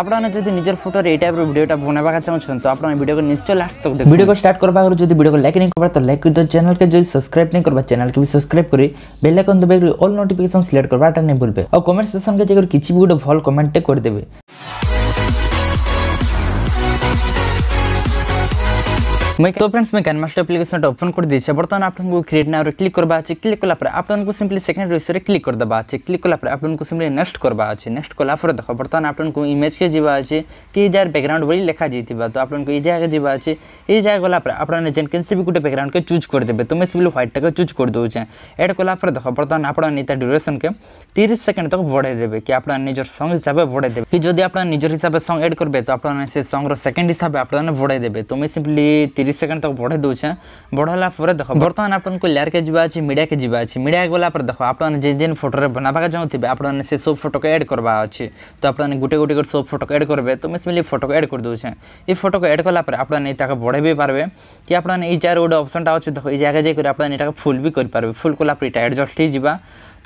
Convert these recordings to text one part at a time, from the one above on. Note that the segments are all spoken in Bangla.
আপনারা যদি নিজের ফটোর এই টাইপের ভিডিওটা বনাবাকে চাচ্ছেন তো আপনারা ভিডিওকে নিশ্চয় লাস্ট তক দেখুন ভিডিওকে স্টার্ট করবা আগে যদি ভিডিওকে লাইক নাই করবা তো লাইক করে দাও চ্যানেলকে যদি সাবস্ক্রাইব নাই করবা চ্যানেলকে ভি সাবস্ক্রাইব করে বেল আইকন দবে অল নোটিফিকেশন সিলেক্ট করবা এটা নাই ভুলবে আর কমেন্ট সেকশন কে যাই করে কিছু ভিডিও ভাল কমেন্ট করে দেবে तो फ्रेंड्स मैं गन मास्टर एप्लीकेशन ओपन कर दीजिए बर्तमान आपको लोगों क्रिएट नाव क्लिक करवा अच्छे क्लिक कला पर सिंपली सेकंड रेसरे क्लिक करदे अच्छे क्लिक कला पर सिंपली नेक्स्ट करवा अच्छे नेक्स्ट कला देख बर्तमान आपको इमेज के जीवा अच्छे कि जार बैकग्राउंड बोली लेखा जाइए तो आपको ये जगह जीवा अच्छे ये जगह गला पर जेन से भी गोटे बैकग्राउंड के चूज करदे तो मैं सिंपली ह्वैट टाक चूज कर दूचे एड कला देख बर्तमान आप ड्यूरेसन के तीस सेकेंड तक बढ़ाई देते कि आप निजर संग हिसाब से बढ़ाई देते कि जब आप निजर हिसाब से संग एड करते तो आपने से संग्र सेकेंड हिसाब से आप बढ़ाई देते तो मैं सिंपली ତିରିଶ ସେକେଣ୍ଡ ତାକୁ ବଢ଼େଇ ଦେଉଛେ ବଢ଼େଇଲା ପରେ ଦେଖ ବର୍ତ୍ତମାନ ଆପଣଙ୍କୁ ଲେୟାରକେ ଯିବା ଅଛି ମିଡ଼ିଆକେ ଯିବା ଅଛି ମିଡ଼ିଆକେ ଗଲା ପରେ ଦେଖ ଆପଣମାନେ ଯେନ୍ ଯେନ୍ ଫଟୋରେ ବନାବାକେ ଚାହୁଁଥିବେ ଆପଣମାନେ ସେ ସବୁ ଫଟୋକୁ ଏଡ଼୍ କରବା ଅଛି ତ ଆପଣମାନେ ଗୋଟେ ଗୋଟେ କରି ସବୁ ଫଟୋକୁ ଏଡ଼୍ କରିବେ ତ ମୁଁ ସିମ୍ପଲି ଫଟୋକୁ ଏଡ଼୍ କରିଦେଉଛେ ଏ ଫଟୋକୁ ଏଡ଼୍ କଲା ପରେ ଆପଣମାନେ ତାକୁ ବଢ଼େଇ ବି ପାରିବେ କି ଆପଣମାନେ ଏଇ ଜାଗାରେ ଗୋଟେ ଅପସନ୍ଟା ଅଛି ଦେଖ ଏଇ ଜାଗା ଯାଇକରି ଆପଣମାନେ ଏଇଟାକୁ ଫୁଲ୍ ବି କରିପାରିବେ ଫୁଲ୍ କଲା ପରେ ଏଇଟା ଆଡ଼ଜଷ୍ଟ ହେଇଯିବା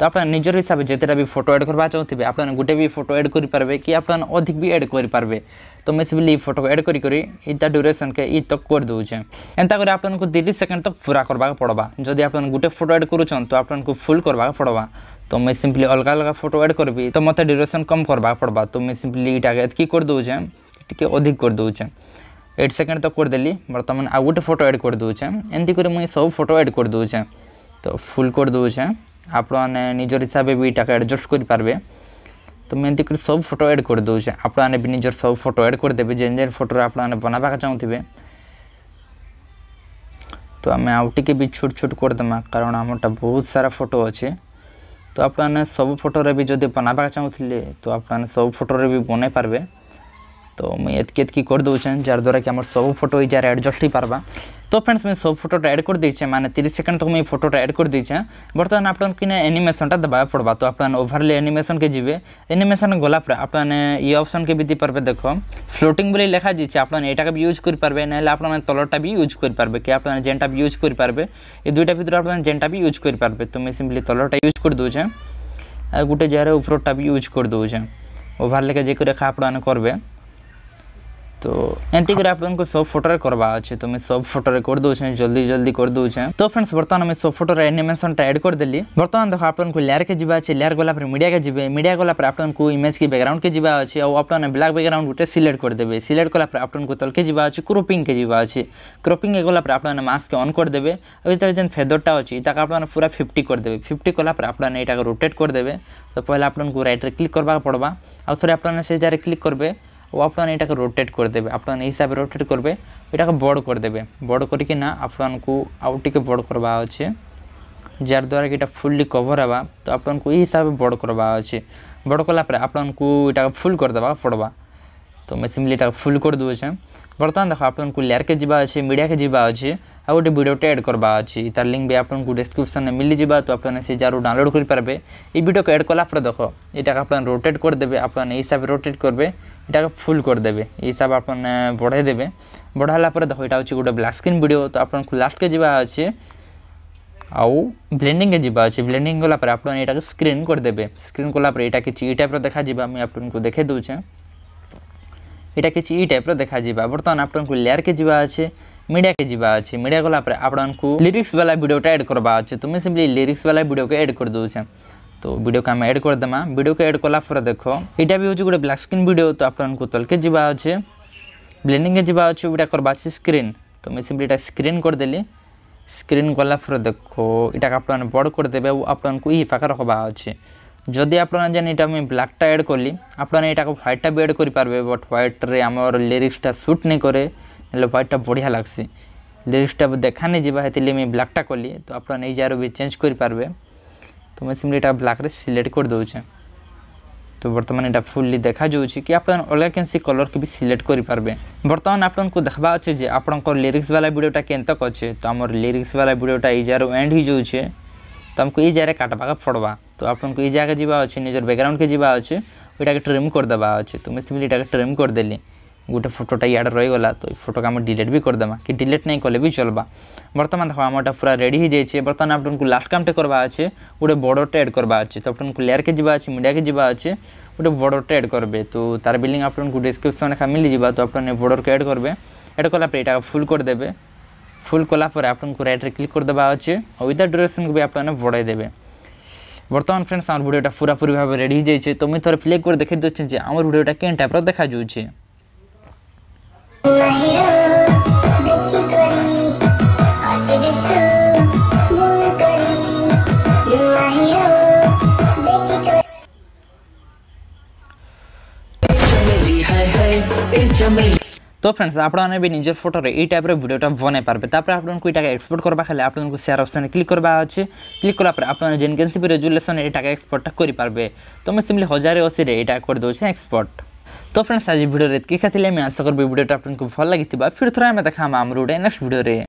ତ ଆପଣ ନିଜର ହିସାବରେ ଯେତେଟା ବି ଫଟୋ ଏଡ଼୍ କରିବା ଚାହୁଁଥିବେ ଆପଣ ଗୋଟେ ବି ଫଟୋ ଏଡ଼୍ କରିପାରିବେ କି ଆପଣ ଅଧିକ ବି ଏଡ଼୍ କରିପାରିବେ ତ ମୁଇଁ ସେ ବୋଲି ଏଇ ଫଟୋକୁ ଏଡ଼୍ କରି କରି ଇଟା ଡ୍ୟୁରେସନ୍କେ ଇ ତକ୍ କରିଦେଉଛେ ଏନ୍ତା କରି ଆପଣଙ୍କୁ ତିରିଶ ସେକେଣ୍ଡ ତକ୍ ପୁରା କରବାକେ ପଡ଼ବା ଯଦି ଆପଣ ଗୋଟେ ଫଟୋ ଏଡ଼୍ କରୁଛନ୍ ତ ଆପଣଙ୍କୁ ଫୁଲ୍ କରବାକେ ପଡ଼ବା তো মুই সিম্পলি অলগা অলগা ফটো এড করবি তো মতো ডিউরেসন কম করবা পড়বা তো মুই সিম্পলি ইটাকে এতকি করে দেছে টিকি অধিক করে দেছে এইট সেকেন্ড তো করে দেলি বর্তমান আউ গোটে ফটো এড করে দেছে এমতি করে মুই সব ফটো এড করে দেছে তো ফুল করে দেছে ଆପଣମାନେ ନିଜର ହିସାବରେ ବି ଏଇଟାକୁ ଆଡ଼ଜଷ୍ଟ କରିପାରିବେ ତ ମୁଁ ଏମିତି କରି ସବୁ ଫଟୋ ଆଡ଼୍ କରିଦେଉଛି ଆପଣମାନେ ବି ନିଜର ସବୁ ଫଟୋ ଆଡ଼୍ କରିଦେବେ ଯେନ୍ ଯେନ୍ ଫଟୋରେ ଆପଣମାନେ ବନାବାକୁ ଚାହୁଁଥିବେ ତ ଆମେ ଆଉ ଟିକେ ବି ଛୋଟ ଛୋଟ କରିଦେମା କାରଣ ଆମରଟା ବହୁତ ସାରା ଫଟୋ ଅଛି ତ ଆପଣମାନେ ସବୁ ଫଟୋରେ ବି ଯଦି ବନାବାକୁ ଚାହୁଁଥିଲେ ତ ଆପଣମାନେ ସବୁ ଫଟୋରେ ବି ବନେଇ ପାରିବେ ତ ମୁଇଁ ଏତକି ଏତକି କରିଦେଉଛେଁ ଯାହାଦ୍ୱାରା କି ଆମର ସବୁ ଫଟୋ ଏଇ ଯାହାର ଆଡ଼ଜଷ୍ଟ ହେଇପାରବା तो फ्रेंड्स मुझे सब फोटोटा एड कर देचे मैंने तीस सेकेंड तक मुझे फोटोटा एड कर देचे बर्तमान आप एनिमेसनटा देवा पड़वा तो आप ओभरली एनिमेसन के जी एनिमेसन गलापर आप ये अप्सन के भी दी पार्बे देख फ्लोटिंग बोली लेखा जाइए आप यहाँ भी यूज करेंगे ना आप तलटा भी यूज करेंगे कि आप जेनटा भी यूज करेंगे ये दुईटा भितर आप जेनटा भी यूज करेंगे तो मुझे सिम्पली तलटा यूज कर दूचे आ गोटे जगह उपरटा भी यूज कर दूचे ओभरलेखा जेक रेखा आप करबे તો એનથી કરી આપણે ઉनको सब ફોટોરે કરવા છે તો મેં सब ફોટોરે કરી દઉં છું જલ્દી જલ્દી કરી દઉં છું તો ફ્રેન્ડ્સ ବର୍ତ୍ତମାନ ଆମେ सब ફોટોରେ ଆନିମେସନଟା એડ କରିଦେଲି ବର୍ତ୍ତମାନ ଦେଖ ଆପଣଙ୍କୁ ଲେୟାରକେ ଯିବା ଅଛି ଲେୟାର ଗଲା ପରେ ମିଡ଼ିଆକେ ଯିବେ ମିଡ଼ିଆ ଗଲା ପରେ ଆପଣଙ୍କୁ ଇମେଜକି ବ୍ୟାକଗ୍ରାଉଣ୍ଡକେ ଯିବା ଅଛି ଆଉ ଆପଣମାନେ ବ୍ଲାକ୍ ବ୍ୟାକଗ୍ରାଉଣ୍ଡ ଗୋଟେ ସିଲେକ୍ଟ କରିଦେବେ ସିଲେକ୍ଟ କଲା ପରେ ଆପଣଙ୍କୁ ତଳକେ ଯିବା ଅଛି କ୍ରୋପିଂକେ ଯିବା ଅଛି କ୍ରୋପିଂକେ ଗଲା ପରେ ଆପଣମାନେ ମାସ୍କକେ ଅନ୍ କରିଦେବେ ଆଉ ଯେତେବେଳେ ଯେନ୍ ଫେଦରଟା ଅଛି ତାକୁ ଆପଣମାନେ ପୁରା ଫିଫ୍ଟି କରିଦେବେ ଫିଫ୍ଟି କଲା ପରେ ଆପଣମାନେ ଏଇଟାକୁ ରୋଟେଟ୍ କରିଦେବେ ତ ପହିଲା ଆପଣଙ୍କୁ ରାଇଟ୍ରେ କ୍ଲିକ୍ କରିବାକୁ ପଡ଼ବା ଆଉ ଥରେ ଆପଣମାନେ ସେ ଜାଗାରେ କ୍ଲିକ୍ କରିବେ ও আপনার এটাকে রোটেট করে দেবে আপনার এই হিসাবে রোটেট করবে এটাকে বড় করে দেবে বড় কি না আপনার আউটিকে বড় করবা আছে যার দ্বারা কি এটা ফুললি কভার হওয়া তো আপনার এই হিসাবে বড় করবা আছে বড় করলা পরে আপনার এটাকে ফুল করে করেদেবা পড়বা তো মুই সিম্পলি এটাকে ফুল করে দেছে বর্তমান দেখো আপনার লেয়ারকে যা আছে মিডিয়াকে যা অছে ଆଉ ଗୋଟେ ଭିଡ଼ିଓଟେ ଆଡ଼୍ କରବା ଅଛି ତାର ଲିଙ୍କ୍ ବି ଆପଣଙ୍କୁ ଡେସ୍କ୍ରିପସନ୍ରେ ମିଳିଯିବ ତ ଆପଣ ସେ ଯାରୁ ଡାଉନଲୋଡ଼୍ କରିପାରିବେ ଏଇ ଭିଡ଼ିଓକୁ ଆଡ଼୍ କଲା দেখো এটাকে আপনার রোটেট করে দেবে আপনার এই হিসাবে রোটেট করবে এটাকে ফুল କରିଦେବେ ଏ ହିସାବ ଆପଣ ବଢ଼େଇ ଦେବେ ବଢ଼ା ହେଲା ପରେ ଦେଖ ଏଇଟା ହେଉଛି ଗୋଟେ ବ୍ଲାକ୍ ସ୍କ୍ରିନ୍ ଭିଡ଼ିଓ ତ ଆପଣଙ୍କୁ ଲାଷ୍ଟକେ ଯିବା ଅଛି ଆଉ ବ୍ଲେଣ୍ଡିଂରେ ଯିବା ଅଛି ବ୍ଲେଣ୍ଡିଂ ଗଲାପରେ ଆପଣ ଏଇଟାକୁ ସ୍କ୍ରିନ୍ କରିଦେବେ ସ୍କ୍ରିନ୍ କଲାପରେ ଏଇଟା କିଛି ଇ ଟାଇପ୍ର ଦେଖାଯିବା ମୁଁ ଆପଣଙ୍କୁ ଦେଖାଇ ଦେଉଛେ ଏଇଟା କିଛି ଇ ଟାଇପ୍ର ଦେଖାଯିବା ବର୍ତ୍ତମାନ ଆପଣଙ୍କୁ ଲେୟାର୍କେ ଯିବା ଅଛି মিডিয়াকে যা আছে মিডিয়া গলাপরে আপনার লিরিক্স বালা ভিডিওটা এড করবা আছে তুমি সিম্পলি লিরিক্স বালা ভিডিওকে এড করে দেছে तो भिडियो को आम एड करदे भिडियो को एड कलापर देख यहाँ भी हूँ गोटे ब्लाक स्क्रीन भिडियो तो आपको तलके जावाचे ब्लेंडिंग जावाचे यहाँ करवाचे स्क्रीन तो मैं सिंपली यहाँ स्क्रीन करदेली स्क्रीन कलापर देख यहाँ आप बड़ करदे आपको ये पाखे रखवा अच्छे যদি আপনারা জানেন এটা আমি ব্ল্যাকটা অ্যাড করলি আপনারা এটাকে হোয়াইটটা বি অ্যাড করে পারবে বাট হোয়াইটরে আমার লিরিক্সটা সুট নেই করে হলে হোয়াইটটা বঢ়িয়া লাগছে লিরিক্সটা দেখা নেই যা সেতিলে আমি ব্ল্যাকটা কলি তো আপনারা এই জায়গার বি চেঞ্জ করে পারবে तो मैं सिम्पली यहाँ ब्लाक सिलेक्ट कर दूचे তো বর্তমানে এটা ফুললি দেখা যাচ্ছে কি আপনার অলগা কেনসি কলরকে বি সিলেক্ট করে পারবে বর্তমানে আপনার দেখবা আছে যে আপনার লিরিক্সওয়ালা ভিডিওটা কেনতক অছে তো আমার লিরিক্সওয়ালা ভিডিওটা এই জায়গার এন্ড হয়ে যাচ্ছে তো আমি এই জায়গায় কাটবাকে পড়বা তো আপনার এই জায়গায় যা অছে নিজের ব্যাকগ্রাউন্ডকে যা অছে ওইটাকে ট্রিম করে দেওয়া অছে তুমি সিম্পলি এটাকে ট্রিম করে দেলি ଗୋଟେ ଫଟୋଟା ଇଆଡ଼େ ରହିଗଲା ତ ଏ ଫଟୋକୁ ଆମେ ଡିଲିଟ୍ ବି କରିଦେମା କି ଡିଲିଟ୍ ନାଇଁ କଲେ ବି ଚଲ୍ବା ବର୍ତ୍ତମାନ ଦେଖ ଆମର୍ଟା ପୁରା ରେଡ଼ି ହେଇଯାଇଛେ ବର୍ତ୍ତମାନ ଆପଣଙ୍କୁ ଲାଷ୍ଟ କାମଟେ କରବା ଅଛେ ଗୋଟେ ବଡ଼ଟେ ଆଡ଼୍ କରବା ଅଛେ ତ ଆପଣଙ୍କୁ ଲେୟାର୍କେ ଯିବା ଅଛି ମିଡ଼ିଆକେ ଯିବା ଅଛେ ଗୋଟେ ବଡ଼ଟେ ଆଡ଼୍ କରବେ ତ ତାର ବିଲିଂ ଆପଣଙ୍କୁ ଡିସ୍କ୍ରିପସନ୍ ଏକା ମିଳିଯିବା ତ ଆପଣ ଏ ବଡ଼ର୍କେ ଆଡ଼୍ କରବେ ଆଡ଼୍ କଲା ପରେ ଏଇଟା ଫୁଲ୍ କରିଦେବେ ফুল কলা পরে আপনার রাইটরে ক্লিক করে দেওয়া আছে উইথ ড্যুরেসন বি আপনার বড়াই দেবে বর্তমান ফ্রেন্ডস আমার ভিডিওটা পুরাপুরি ভাবে রেডি হয়ে যাইছে তো আমি থরে প্লে করে দেখে দিচ্ছি যে আমার ভিডিওটা কেন টাইপের দেখা যাচ্ছে তো ফ্রেন্ডস আপনার বি নিজের ফটোরে এই টাইপের ভিডিওটা বনাই পারবে তারপরে আপনার এইটাকে এক্সপোর্ট করবা খালি আপনার সেয়ার অপশনে ক্লিক করবা আছে ক্লিক করার পরে আপনার জেনকেন্সি রেজুলেশন এটাকে এক্সপোর্টটা করে পারবে তো আমি সিম্পলি হাজারে অসিরে এটা করে দেছি এক্সপোর্ট तो फ्रेंड्स आज भिडियो ये खाते आशा करेंगे आपको भल लगी फिर थोड़ा आम देखा आम गोटे नेक्स्ट भिडियो